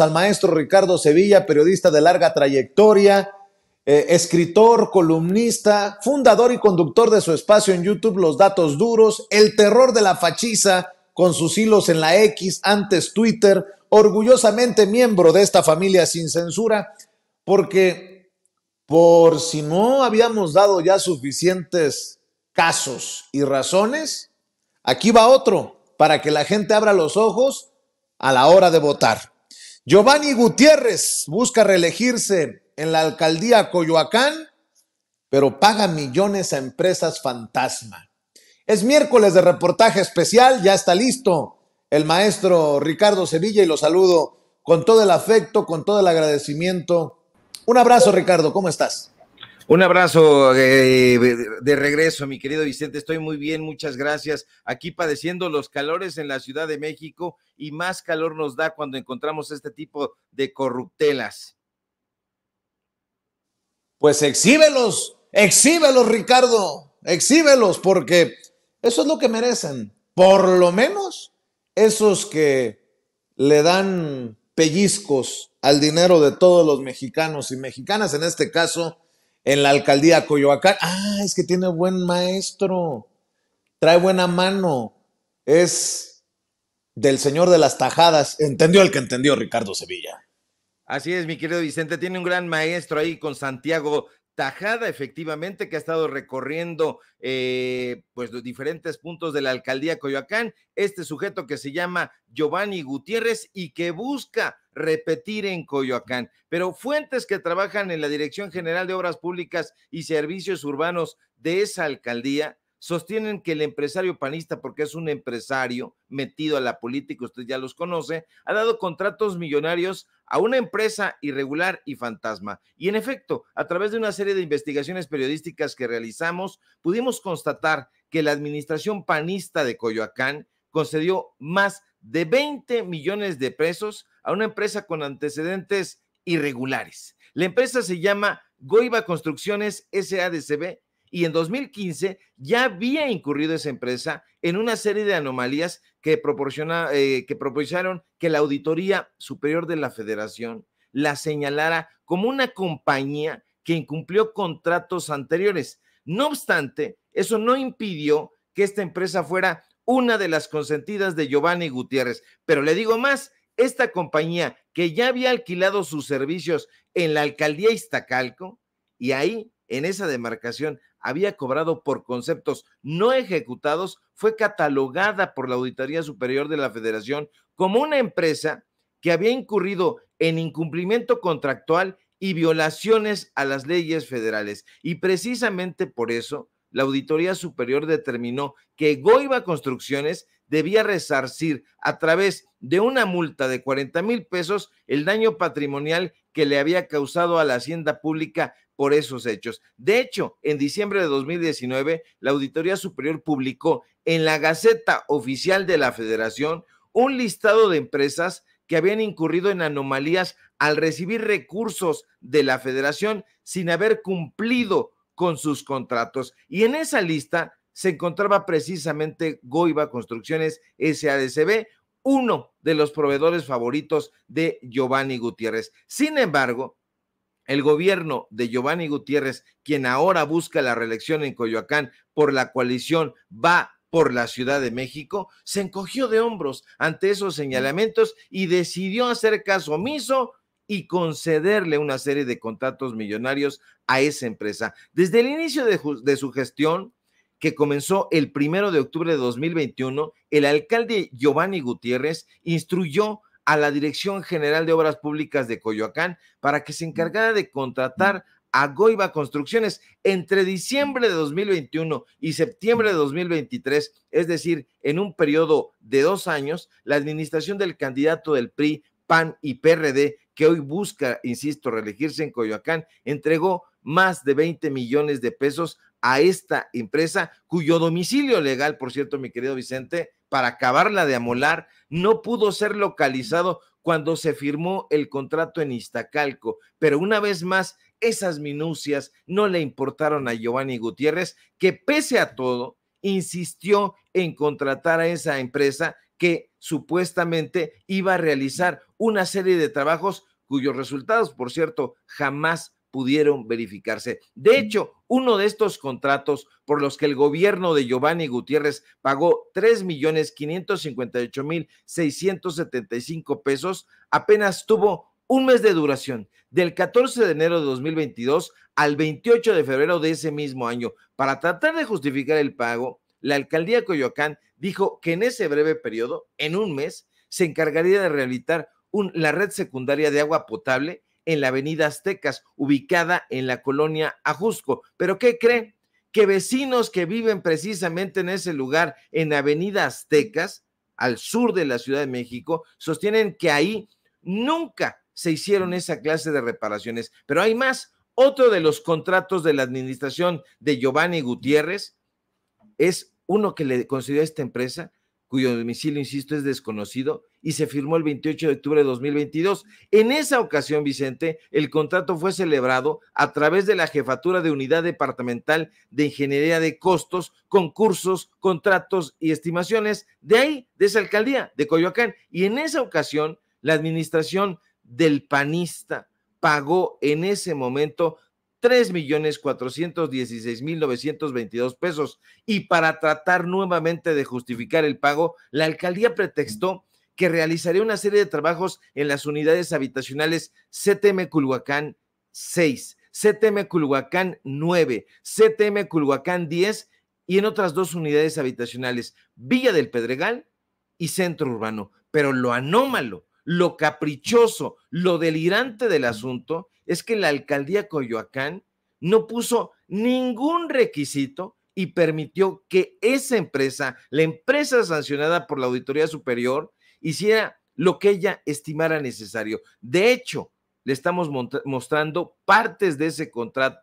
al maestro Ricardo Sevilla, periodista de larga trayectoria, eh, escritor, columnista, fundador y conductor de su espacio en YouTube Los Datos Duros, El Terror de la Fachiza, con sus hilos en la X, antes Twitter, orgullosamente miembro de esta familia sin censura, porque por si no habíamos dado ya suficientes casos y razones, aquí va otro, para que la gente abra los ojos a la hora de votar. Giovanni Gutiérrez busca reelegirse en la alcaldía Coyoacán, pero paga millones a empresas fantasma. Es miércoles de reportaje especial, ya está listo el maestro Ricardo Sevilla y lo saludo con todo el afecto, con todo el agradecimiento. Un abrazo Ricardo, ¿cómo estás? Un abrazo eh, de regreso, mi querido Vicente. Estoy muy bien, muchas gracias. Aquí padeciendo los calores en la Ciudad de México y más calor nos da cuando encontramos este tipo de corruptelas. Pues exhíbelos, exhíbelos, Ricardo, exhíbelos, porque eso es lo que merecen. Por lo menos esos que le dan pellizcos al dinero de todos los mexicanos y mexicanas, en este caso en la alcaldía Coyoacán. Ah, es que tiene buen maestro, trae buena mano, es del señor de las tajadas. Entendió el que entendió Ricardo Sevilla. Así es, mi querido Vicente, tiene un gran maestro ahí con Santiago tajada efectivamente que ha estado recorriendo eh, pues los diferentes puntos de la alcaldía Coyoacán, este sujeto que se llama Giovanni Gutiérrez y que busca repetir en Coyoacán. Pero fuentes que trabajan en la Dirección General de Obras Públicas y Servicios Urbanos de esa alcaldía sostienen que el empresario panista, porque es un empresario metido a la política, usted ya los conoce, ha dado contratos millonarios a una empresa irregular y fantasma. Y en efecto, a través de una serie de investigaciones periodísticas que realizamos, pudimos constatar que la administración panista de Coyoacán concedió más de 20 millones de pesos a una empresa con antecedentes irregulares. La empresa se llama Goiba Construcciones SADCB y en 2015 ya había incurrido esa empresa en una serie de anomalías que, proporciona, eh, que propiciaron que la Auditoría Superior de la Federación la señalara como una compañía que incumplió contratos anteriores. No obstante, eso no impidió que esta empresa fuera una de las consentidas de Giovanni Gutiérrez. Pero le digo más, esta compañía que ya había alquilado sus servicios en la alcaldía Iztacalco, y ahí en esa demarcación había cobrado por conceptos no ejecutados fue catalogada por la Auditoría Superior de la Federación como una empresa que había incurrido en incumplimiento contractual y violaciones a las leyes federales. Y precisamente por eso, la Auditoría Superior determinó que Goiba Construcciones debía resarcir a través de una multa de 40 mil pesos el daño patrimonial que le había causado a la hacienda pública por esos hechos. De hecho, en diciembre de 2019, la Auditoría Superior publicó en la Gaceta Oficial de la Federación un listado de empresas que habían incurrido en anomalías al recibir recursos de la federación sin haber cumplido con sus contratos. Y en esa lista se encontraba precisamente Goiba Construcciones SADCB, uno de los proveedores favoritos de Giovanni Gutiérrez. Sin embargo, el gobierno de Giovanni Gutiérrez, quien ahora busca la reelección en Coyoacán por la coalición Va por la Ciudad de México, se encogió de hombros ante esos señalamientos y decidió hacer caso omiso y concederle una serie de contratos millonarios a esa empresa. Desde el inicio de, su gestión, que comenzó el primero de octubre de 2021, el alcalde Giovanni Gutiérrez instruyó a la Dirección General de Obras Públicas de Coyoacán para que se encargara de contratar a Goiba Construcciones entre diciembre de 2021 y septiembre de 2023, es decir, en un periodo de dos años, la administración del candidato del PRI, PAN y PRD, que hoy busca, insisto, reelegirse en Coyoacán, entregó más de 20 millones de pesos a esta empresa, cuyo domicilio legal, por cierto, mi querido Vicente, para acabarla de amolar, no pudo ser localizado cuando se firmó el contrato en Iztacalco. Pero una vez más, esas minucias no le importaron a Giovanni Gutiérrez, que pese a todo, insistió en contratar a esa empresa que supuestamente iba a realizar una serie de trabajos cuyos resultados, por cierto, jamás pudieron verificarse. De hecho, uno de estos contratos por los que el gobierno de Giovanni Gutiérrez pagó 3.558.675 pesos apenas tuvo un mes de duración, del 14 de enero de 2022 al 28 de febrero de ese mismo año. Para tratar de justificar el pago, la alcaldía de Coyoacán dijo que en ese breve periodo, en un mes, se encargaría de rehabilitar la red secundaria de agua potable en la avenida Aztecas, ubicada en la colonia Ajusco. ¿Pero qué cree? Que vecinos que viven precisamente en ese lugar, en avenida Aztecas, al sur de la Ciudad de México, sostienen que ahí nunca se hicieron mm. esa clase de reparaciones. Pero hay más. Otro de los contratos de la administración de Giovanni Gutiérrez es uno que le concedió a esta empresa cuyo domicilio, insisto, es desconocido, y se firmó el 28 de octubre de 2022. En esa ocasión, Vicente, el contrato fue celebrado a través de la Jefatura de Unidad Departamental de Ingeniería de Costos, concursos, contratos y estimaciones de ahí, de esa alcaldía de Coyoacán. Y en esa ocasión, la administración del panista pagó en ese momento millones mil 3.416.922 pesos. Y para tratar nuevamente de justificar el pago, la alcaldía pretextó que realizaría una serie de trabajos en las unidades habitacionales CTM Culhuacán 6, CTM Culhuacán 9, CTM Culhuacán 10 y en otras dos unidades habitacionales, Villa del Pedregal y Centro Urbano. Pero lo anómalo lo caprichoso, lo delirante del asunto es que la alcaldía Coyoacán no puso ningún requisito y permitió que esa empresa, la empresa sancionada por la Auditoría Superior, hiciera lo que ella estimara necesario. De hecho, le estamos mostrando partes de, ese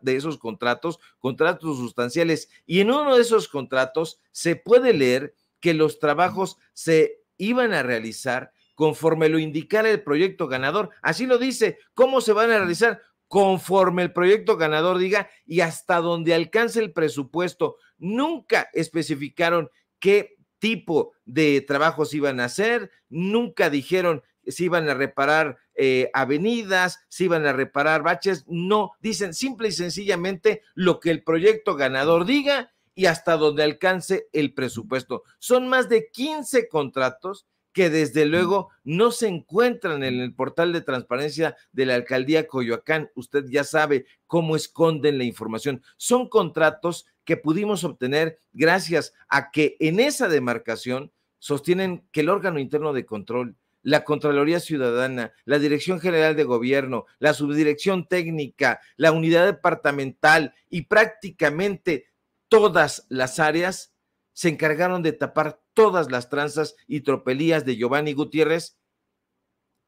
de esos contratos, contratos sustanciales. Y en uno de esos contratos se puede leer que los trabajos se iban a realizar conforme lo indicara el proyecto ganador. Así lo dice, cómo se van a realizar conforme el proyecto ganador diga y hasta donde alcance el presupuesto. Nunca especificaron qué tipo de trabajos iban a hacer, nunca dijeron si iban a reparar eh, avenidas, si iban a reparar baches, no, dicen simple y sencillamente lo que el proyecto ganador diga y hasta donde alcance el presupuesto. Son más de 15 contratos que desde luego no se encuentran en el portal de transparencia de la alcaldía Coyoacán. Usted ya sabe cómo esconden la información. Son contratos que pudimos obtener gracias a que en esa demarcación sostienen que el órgano interno de control, la Contraloría Ciudadana, la Dirección General de Gobierno, la Subdirección Técnica, la Unidad Departamental y prácticamente todas las áreas se encargaron de tapar todas las tranzas y tropelías de Giovanni Gutiérrez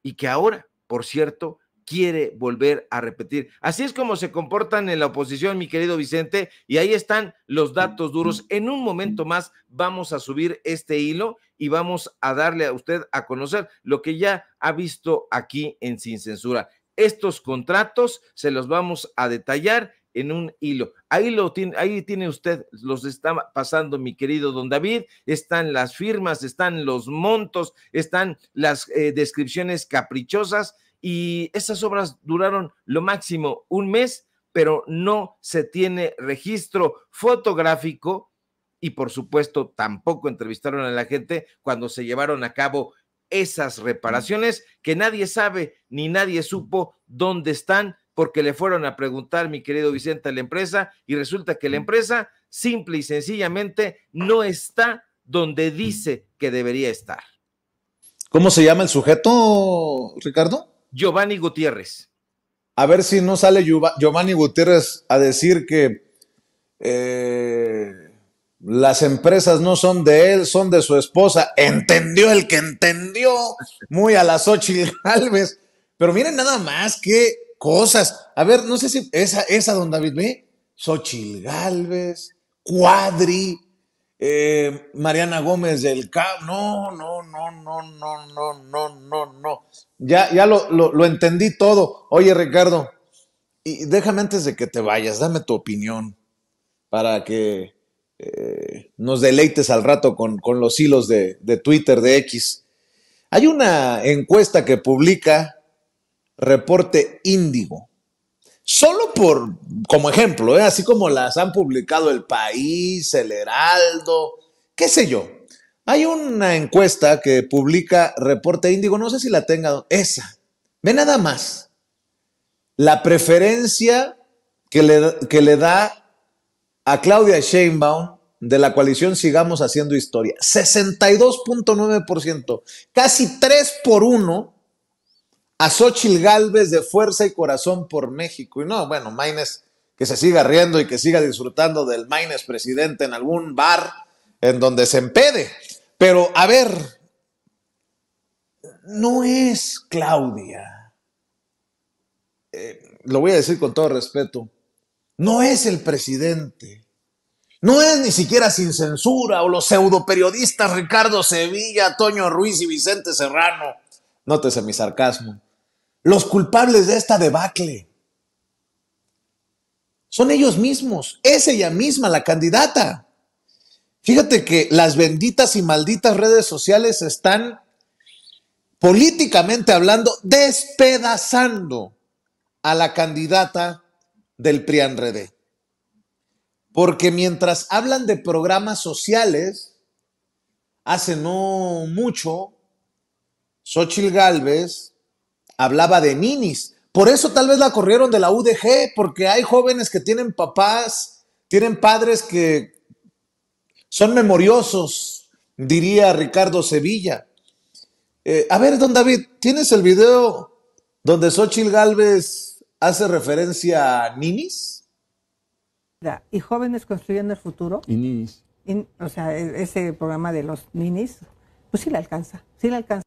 y que ahora, por cierto, quiere volver a repetir. Así es como se comportan en la oposición, mi querido Vicente, y ahí están los datos duros. En un momento más vamos a subir este hilo y vamos a darle a usted a conocer lo que ya ha visto aquí en Sin Censura. Estos contratos se los vamos a detallar en un hilo. Ahí lo tiene, ahí tiene usted, los está pasando, mi querido don David. Están las firmas, están los montos, están las eh, descripciones caprichosas y esas obras duraron lo máximo un mes, pero no se tiene registro fotográfico y por supuesto tampoco entrevistaron a la gente cuando se llevaron a cabo esas reparaciones que nadie sabe ni nadie supo dónde están porque le fueron a preguntar, mi querido Vicente, a la empresa y resulta que la mm. empresa simple y sencillamente no está donde mm. dice que debería estar. ¿Cómo se llama el sujeto, Ricardo? Giovanni Gutiérrez. A ver si no sale Giovanni Gutiérrez a decir que eh, las empresas no son de él, son de su esposa. Entendió el que entendió, muy a las ocho y Pero miren nada más que cosas. A ver, no sé si esa, esa don David ve, Xochil Galvez, Cuadri, eh, Mariana Gómez del Cabo. No, no, no, no, no, no, no, no, no. Ya, ya lo, entendí todo. Oye, Ricardo, y déjame antes de que te vayas, dame tu opinión para que eh, nos deleites al rato con, los hilos de, de, Twitter, de X. Hay una encuesta que publica reporte índigo. Solo por, como ejemplo, ¿eh? así como las han publicado El País, El Heraldo, qué sé yo. Hay una encuesta que publica Reporte Índigo, no sé si la tenga, esa. Ve nada más. La preferencia que le, que le da a Claudia Sheinbaum de la coalición Sigamos Haciendo Historia. 62.9%, casi 3 por 1 a Xochitl Galvez de Fuerza y Corazón por México. Y no, bueno, Maines que se siga riendo y que siga disfrutando del Maines presidente en algún bar en donde se empede. Pero a ver, no es Claudia. Eh, lo voy a decir con todo respeto. No es el presidente. No es ni siquiera sin censura o los pseudo periodistas Ricardo Sevilla, Toño Ruiz y Vicente Serrano. Nótese mi sarcasmo los culpables de esta debacle. Son ellos mismos, es ella misma la candidata. Fíjate que las benditas y malditas redes sociales están, políticamente hablando, despedazando a la candidata del RED. Porque mientras hablan de programas sociales, hace no mucho, Xochil Gálvez hablaba de ninis. Por eso tal vez la corrieron de la UDG, porque hay jóvenes que tienen papás, tienen padres que son memoriosos, diría Ricardo Sevilla. Eh, a ver, don David, ¿tienes el video donde Xochitl Gálvez hace referencia a ninis? Y jóvenes construyendo el futuro. Y ninis. o sea, e-, ese programa de los ninis, pues sí le alcanza, sí le alcanza.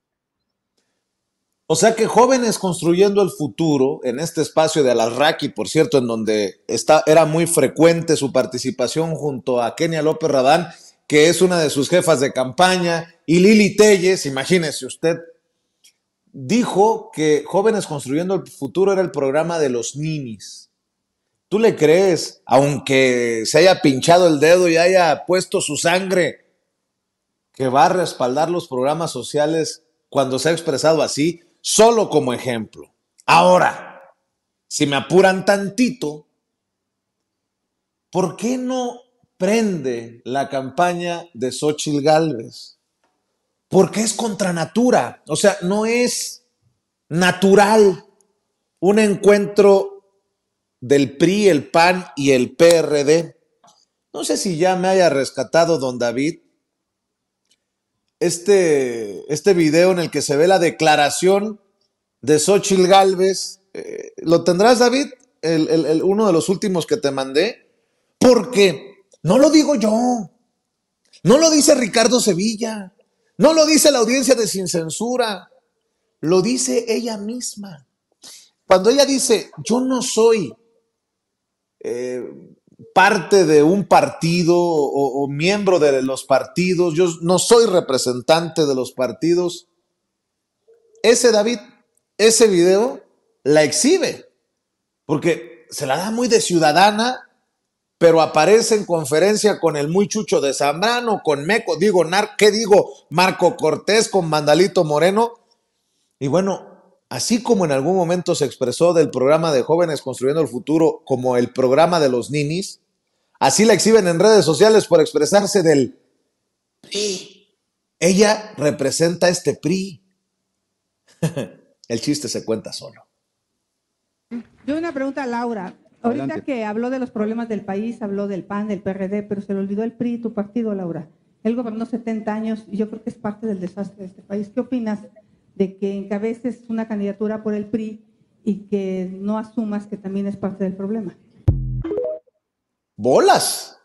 O sea que jóvenes construyendo el futuro en este espacio de Alarraqui, por cierto, en donde está, era muy frecuente su participación junto a Kenia López Radán, que es una de sus jefas de campaña, y Lili Telles, imagínese usted, dijo que Jóvenes Construyendo el Futuro era el programa de los ninis. ¿Tú le crees, aunque se haya pinchado el dedo y haya puesto su sangre, que va a respaldar los programas sociales cuando se ha expresado así? solo como ejemplo. Ahora, si me apuran tantito, ¿por qué no prende la campaña de Xochitl Galvez? Porque es contra natura, o sea, no es natural un encuentro del PRI, el PAN y el PRD. No sé si ya me haya rescatado don David, este, este video en el que se ve la declaración de Xochitl Galvez. Eh, ¿Lo tendrás, David? El, uno de los últimos que te mandé. Porque no lo digo yo. No lo dice Ricardo Sevilla. No lo dice la audiencia de Sin Censura. Lo dice ella misma. Cuando ella dice, yo no soy eh, parte de un partido o, miembro de los partidos, yo no soy representante de los partidos. Ese David, ese video la exhibe, porque se la da muy de ciudadana, pero aparece en conferencia con el muy chucho de Zambrano, con Meco, digo, Nar, ¿qué digo? Marco Cortés, con Mandalito Moreno. Y bueno, Así como en algún momento se expresó del programa de Jóvenes Construyendo el Futuro como el programa de los ninis, así la exhiben en redes sociales por expresarse del PRI. Ella representa este PRI. el chiste se cuenta solo. Yo una pregunta a Laura. Ahorita que habló de los problemas del país, habló del PAN, del PRD, pero se le olvidó el PRI, tu partido, Laura. Él gobernó 70 años y yo creo que es parte del desastre de este país. ¿Qué opinas de que encabeces una candidatura por el PRI y que no asumas que también es parte del problema. Bolas.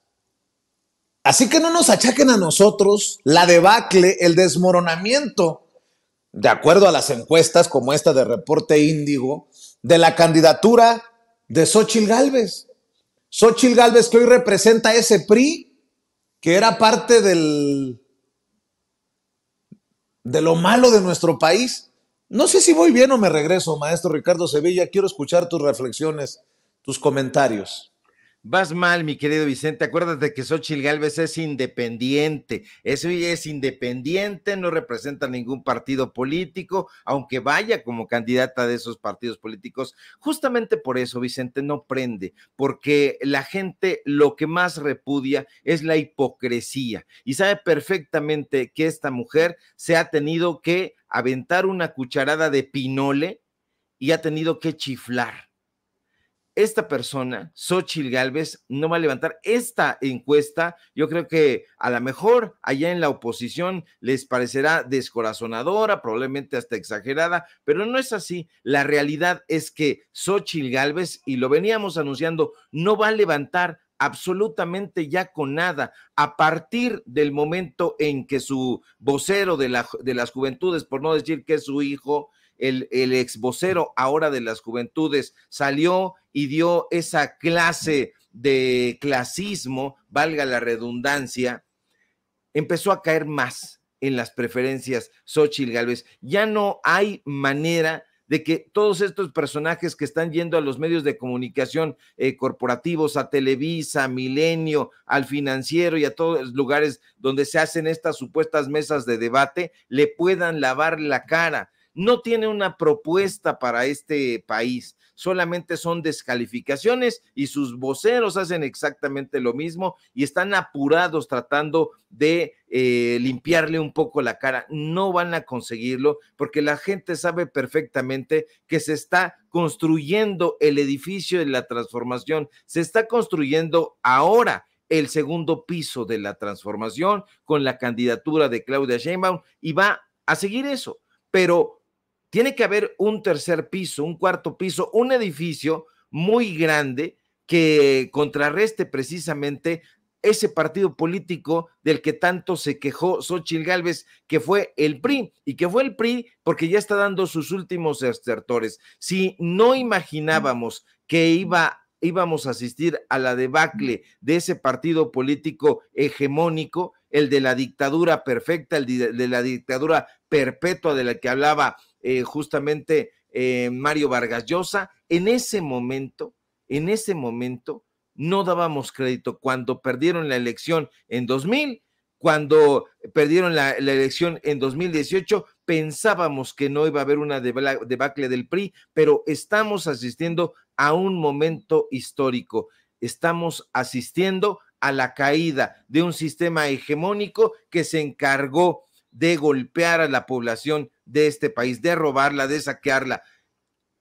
Así que no nos achaquen a nosotros la debacle, el desmoronamiento, de acuerdo a las encuestas como esta de Reporte Índigo, de la candidatura de Xochil Gálvez. Xochil Gálvez que hoy representa ese PRI que era parte del de lo malo de nuestro país. No sé si voy bien o me regreso, maestro Ricardo Sevilla. Quiero escuchar tus reflexiones, tus comentarios. Vas mal, mi querido Vicente. Acuérdate que Xochitl Galvez es independiente. Eso es independiente, no representa ningún partido político, aunque vaya como candidata de esos partidos políticos. Justamente por eso, Vicente, no prende, porque la gente lo que más repudia es la hipocresía y sabe perfectamente que esta mujer se ha tenido que aventar una cucharada de pinole y ha tenido que chiflar esta persona, Xochil Gálvez, no va a levantar esta encuesta. Yo creo que a lo mejor allá en la oposición les parecerá descorazonadora, probablemente hasta exagerada, pero no es así. La realidad es que Xochil Gálvez, y lo veníamos anunciando, no va a levantar absolutamente ya con nada a partir del momento en que su vocero de, de las juventudes, por no decir que es su hijo, el, ex vocero ahora de las juventudes, salió y dio esa clase de clasismo, valga la redundancia, empezó a caer más en las preferencias Xochitl Galvez. Ya no hay manera de que todos estos personajes que están yendo a los medios de comunicación eh, corporativos, a Televisa, Milenio, al Financiero y a todos los lugares donde se hacen estas supuestas mesas de debate, le puedan lavar la cara no tiene una propuesta para este país, solamente son descalificaciones y sus voceros hacen exactamente lo mismo y están apurados tratando de eh, limpiarle un poco la cara. No van a conseguirlo porque la gente sabe perfectamente que se está construyendo el edificio de la transformación, se está construyendo ahora el segundo piso de la transformación con la candidatura de Claudia Sheinbaum y va a seguir eso, pero tiene que haber un tercer piso, un cuarto piso, un edificio muy grande que contrarreste precisamente ese partido político del que tanto se quejó Xochitl Gálvez, que fue el PRI, y que fue el PRI porque ya está dando sus últimos extertores. Si no imaginábamos que iba íbamos a asistir a la debacle de ese partido político hegemónico, el de la dictadura perfecta, el de la dictadura perpetua de la que hablaba eh, justamente eh, Mario Vargas Llosa, en ese momento, en ese momento no dábamos crédito cuando perdieron la elección en 2000, cuando perdieron la, la elección en 2018, pensábamos que no iba a haber una debacle del PRI, pero estamos asistiendo a un momento histórico. Estamos asistiendo a la caída de un sistema hegemónico que se encargó de golpear a la población de este país, de robarla, de saquearla.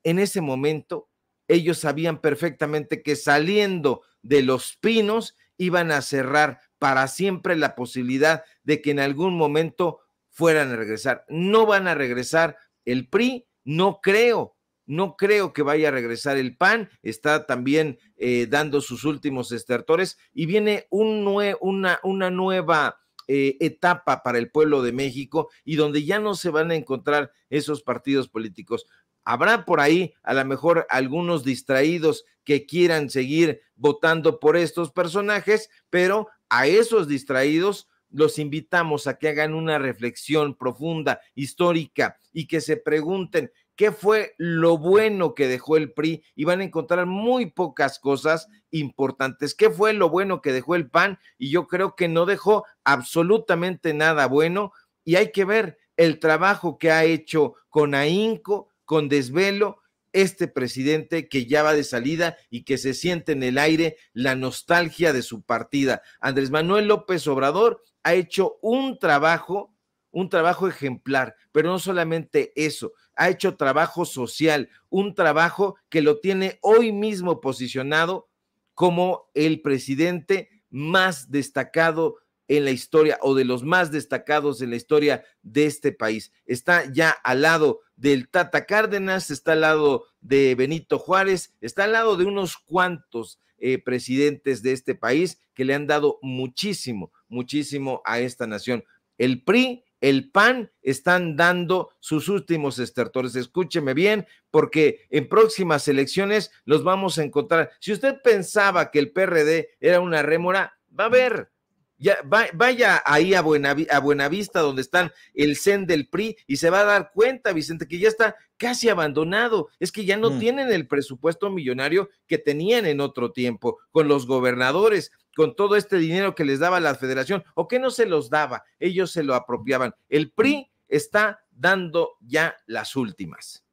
En ese momento, ellos sabían perfectamente que saliendo de los pinos iban a cerrar para siempre la posibilidad de que en algún momento fueran a regresar. No van a regresar el PRI, no creo, no creo que vaya a regresar el PAN, está también eh, dando sus últimos estertores y viene una, una nueva eh, etapa para el pueblo de México y donde ya no se van a encontrar esos partidos políticos. Habrá por ahí a lo mejor algunos distraídos que quieran seguir votando por estos personajes, pero a esos distraídos los invitamos a que hagan una reflexión profunda, histórica, y que se pregunten qué fue lo bueno que dejó el PRI y van a encontrar muy pocas cosas importantes. ¿Qué fue lo bueno que dejó el PAN? Y yo creo que no dejó absolutamente nada bueno y hay que ver el trabajo que ha hecho con ahínco, con desvelo este presidente que ya va de salida y que se siente en el aire la nostalgia de su partida. Andrés Manuel López Obrador ha hecho un trabajo, un trabajo ejemplar, pero no solamente eso, ha hecho trabajo social, un trabajo que lo tiene hoy mismo posicionado como el presidente más destacado en la historia o de los más destacados en la historia de este país. Está ya al lado del Tata Cárdenas, está al lado de Benito Juárez, está al lado de unos cuantos eh, presidentes de este país que le han dado muchísimo, muchísimo a esta nación. El PRI el PAN están dando sus últimos estertores. Escúcheme bien, porque en próximas elecciones los vamos a encontrar. Si usted pensaba que el PRD era una rémora, va a ver. Ya, vaya ahí a, Buenavista, donde están el CEN del PRI, y se va a dar cuenta, Vicente, que ya está casi abandonado. Es que ya no mm. tienen el presupuesto millonario que tenían en otro tiempo con los gobernadores con todo este dinero que les daba la federación o que no se los daba, ellos se lo apropiaban. El PRI mm. está dando ya las últimas.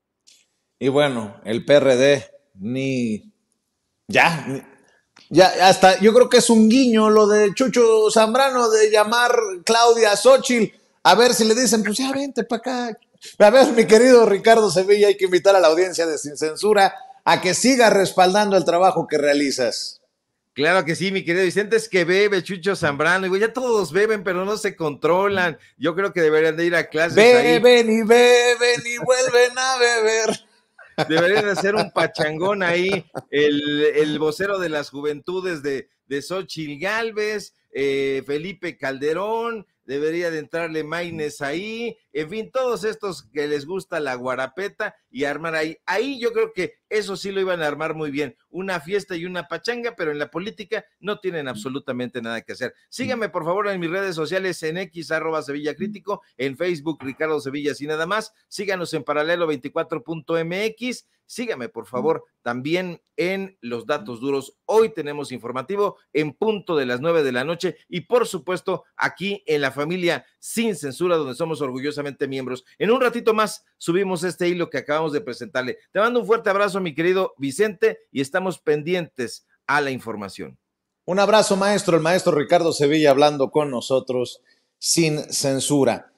Y bueno, el PRD ni ya, ya hasta yo creo que es un guiño lo de Chucho Zambrano de llamar Claudia Xochitl a ver si le dicen, pues ya vente para acá. A ver, mi querido Ricardo Sevilla, hay que invitar a la audiencia de Sin Censura a que siga respaldando el trabajo que realizas. Claro que sí, mi querido Vicente, es que bebe Chucho Zambrano, y ya todos beben, pero no se controlan. Yo creo que deberían de ir a clases. Beben y beben y vuelven a beber. Deberían hacer un pachangón ahí, el, el vocero de las juventudes de, de Xochil Galvez, eh, Felipe Calderón, debería de entrarle Maines ahí, en fin, todos estos que les gusta la guarapeta y armar ahí. Ahí yo creo que eso sí lo iban a armar muy bien. Una fiesta y una pachanga, pero en la política no tienen absolutamente nada que hacer. Síganme, por favor, en mis redes sociales, en X, arroba Sevilla Crítico, en Facebook, Ricardo Sevilla, y nada más. Síganos en paralelo24.mx. síganme por favor, también en Los Datos Duros. Hoy tenemos informativo en punto de las nueve de la noche y, por supuesto, aquí en la familia Sin Censura, donde somos orgullosos miembros. En un ratito más subimos este hilo que acabamos de presentarle. Te mando un fuerte abrazo, mi querido Vicente, y estamos pendientes a la información. Un abrazo, maestro. El maestro Ricardo Sevilla hablando con nosotros sin censura.